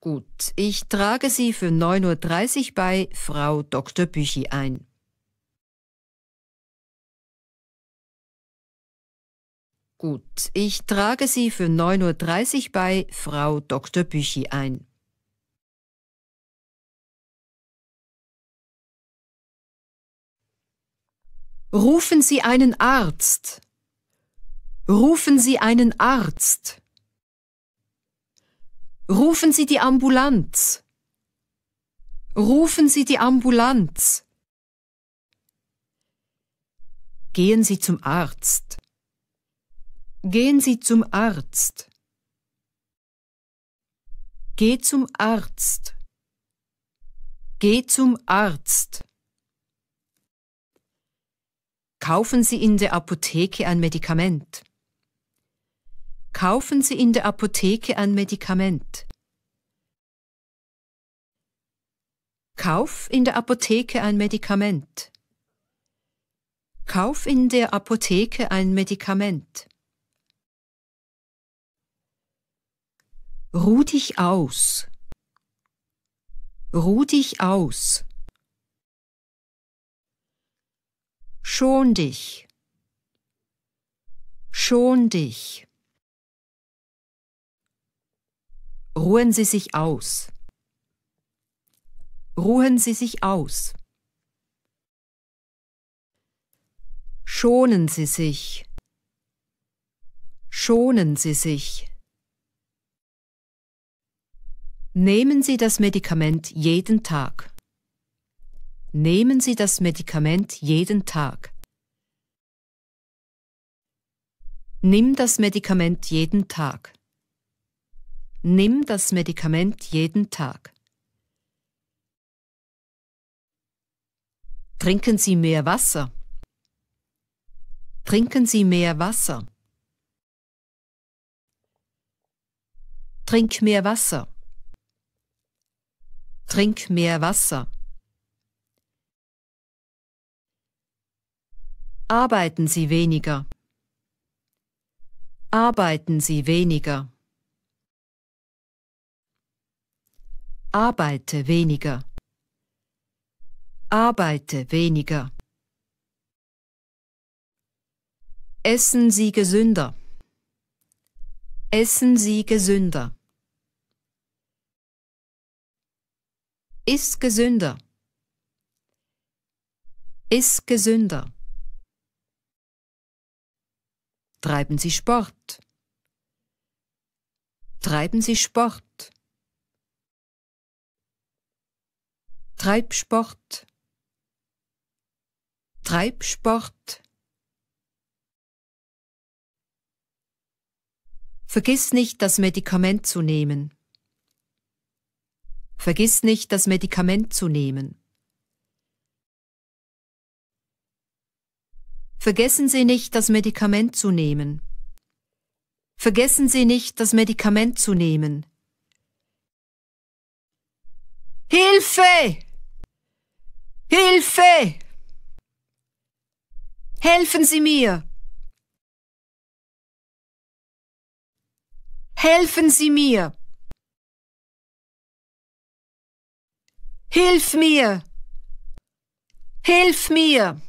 Gut, ich trage Sie für 9.30 Uhr bei Frau Dr. Büchi ein. Gut, ich trage Sie für 9.30 Uhr bei Frau Dr. Büchi ein. Rufen Sie einen Arzt. Rufen Sie einen Arzt. Rufen Sie die Ambulanz. Rufen Sie die Ambulanz. Gehen Sie zum Arzt. Gehen Sie zum Arzt. Geh zum Arzt. Geh zum Arzt. Kaufen Sie in der Apotheke ein Medikament. Kaufen Sie in der Apotheke ein Medikament. Kauf in der Apotheke ein Medikament. Kauf in der Apotheke ein Medikament. Ruh dich aus. Ruh dich aus. Schon dich. Schon dich. Ruhen Sie sich aus. Ruhen Sie sich aus. Schonen Sie sich. Schonen Sie sich. Nehmen Sie das Medikament jeden Tag. Nehmen Sie das Medikament jeden Tag. Nimm das Medikament jeden Tag. Nimm das Medikament jeden Tag. Trinken Sie mehr Wasser. Trinken Sie mehr Wasser. Trink mehr Wasser. Trink mehr Wasser. Arbeiten Sie weniger. Arbeiten Sie weniger. Arbeite weniger. Arbeite weniger. Essen Sie gesünder. Essen Sie gesünder. Iss gesünder. Iss gesünder. Treiben Sie Sport. Treiben Sie Sport. Treibsport Treibsport Vergiss nicht, das Medikament zu nehmen. Vergiss nicht, das Medikament zu nehmen. Vergessen Sie nicht, das Medikament zu nehmen. Vergessen Sie nicht, das Medikament zu nehmen. Hilfe! Hilfe! Helfen Sie mir! Helfen Sie mir! Hilf mir! Hilf mir!